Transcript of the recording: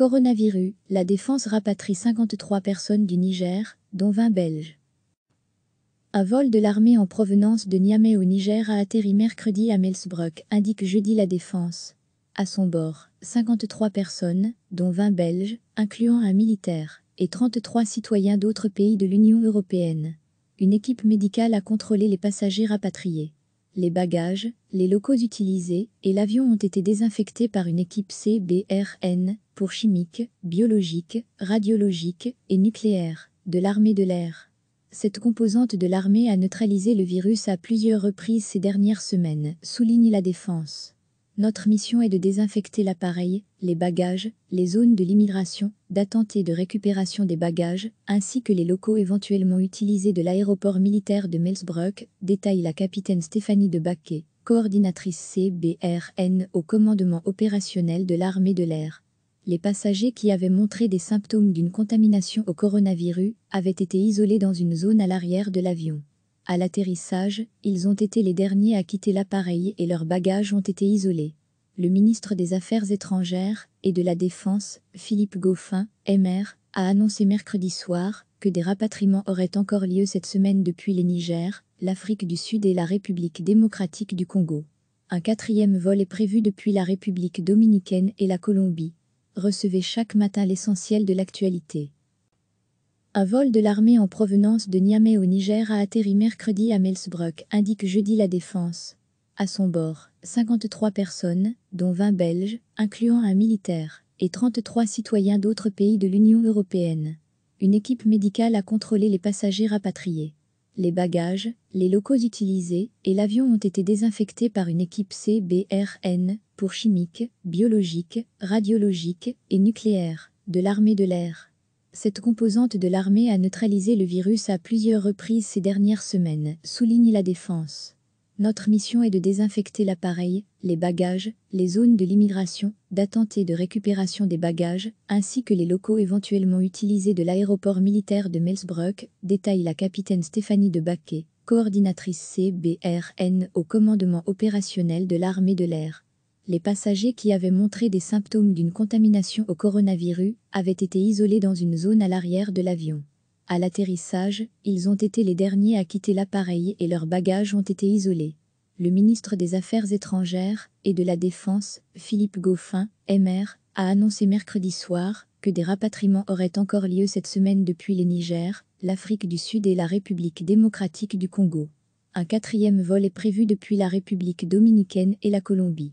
Coronavirus, la Défense rapatrie 53 personnes du Niger, dont 20 Belges. Un vol de l'armée en provenance de Niamey au Niger a atterri mercredi à Melsbroek, indique jeudi la Défense. À son bord, 53 personnes, dont 20 Belges, incluant un militaire, et 33 citoyens d'autres pays de l'Union européenne. Une équipe médicale a contrôlé les passagers rapatriés. Les bagages, les locaux utilisés et l'avion ont été désinfectés par une équipe CBRN pour chimique, biologique, radiologique et nucléaire de l'armée de l'air. Cette composante de l'armée a neutralisé le virus à plusieurs reprises ces dernières semaines, souligne la défense. Notre mission est de désinfecter l'appareil, les bagages, les zones de l'immigration, d'attente et de récupération des bagages, ainsi que les locaux éventuellement utilisés de l'aéroport militaire de Melsbroek », détaille la capitaine Stéphanie de Baquet, coordinatrice CBRN au commandement opérationnel de l'armée de l'air les passagers qui avaient montré des symptômes d'une contamination au coronavirus avaient été isolés dans une zone à l'arrière de l'avion. À l'atterrissage, ils ont été les derniers à quitter l'appareil et leurs bagages ont été isolés. Le ministre des Affaires étrangères et de la Défense, Philippe Goffin, MR, a annoncé mercredi soir que des rapatriements auraient encore lieu cette semaine depuis les Niger, l'Afrique du Sud et la République démocratique du Congo. Un quatrième vol est prévu depuis la République dominicaine et la Colombie. Recevez chaque matin l'essentiel de l'actualité. Un vol de l'armée en provenance de Niamey au Niger a atterri mercredi à Melsbroek, indique jeudi la Défense. À son bord, 53 personnes, dont 20 Belges, incluant un militaire, et 33 citoyens d'autres pays de l'Union européenne. Une équipe médicale a contrôlé les passagers rapatriés. Les bagages, les locaux utilisés et l'avion ont été désinfectés par une équipe CBRN pour chimique, biologique, radiologique et nucléaire de l'armée de l'air cette composante de l'armée a neutralisé le virus à plusieurs reprises ces dernières semaines, souligne la Défense. Notre mission est de désinfecter l'appareil, les bagages, les zones de l'immigration, d'attente de récupération des bagages, ainsi que les locaux éventuellement utilisés de l'aéroport militaire de Melsbroek », détaille la capitaine Stéphanie de Baquet, coordinatrice CBRN au commandement opérationnel de l'armée de l'air les passagers qui avaient montré des symptômes d'une contamination au coronavirus avaient été isolés dans une zone à l'arrière de l'avion. À l'atterrissage, ils ont été les derniers à quitter l'appareil et leurs bagages ont été isolés. Le ministre des Affaires étrangères et de la Défense, Philippe Goffin, MR, a annoncé mercredi soir que des rapatriements auraient encore lieu cette semaine depuis le Niger, l'Afrique du Sud et la République démocratique du Congo. Un quatrième vol est prévu depuis la République dominicaine et la Colombie.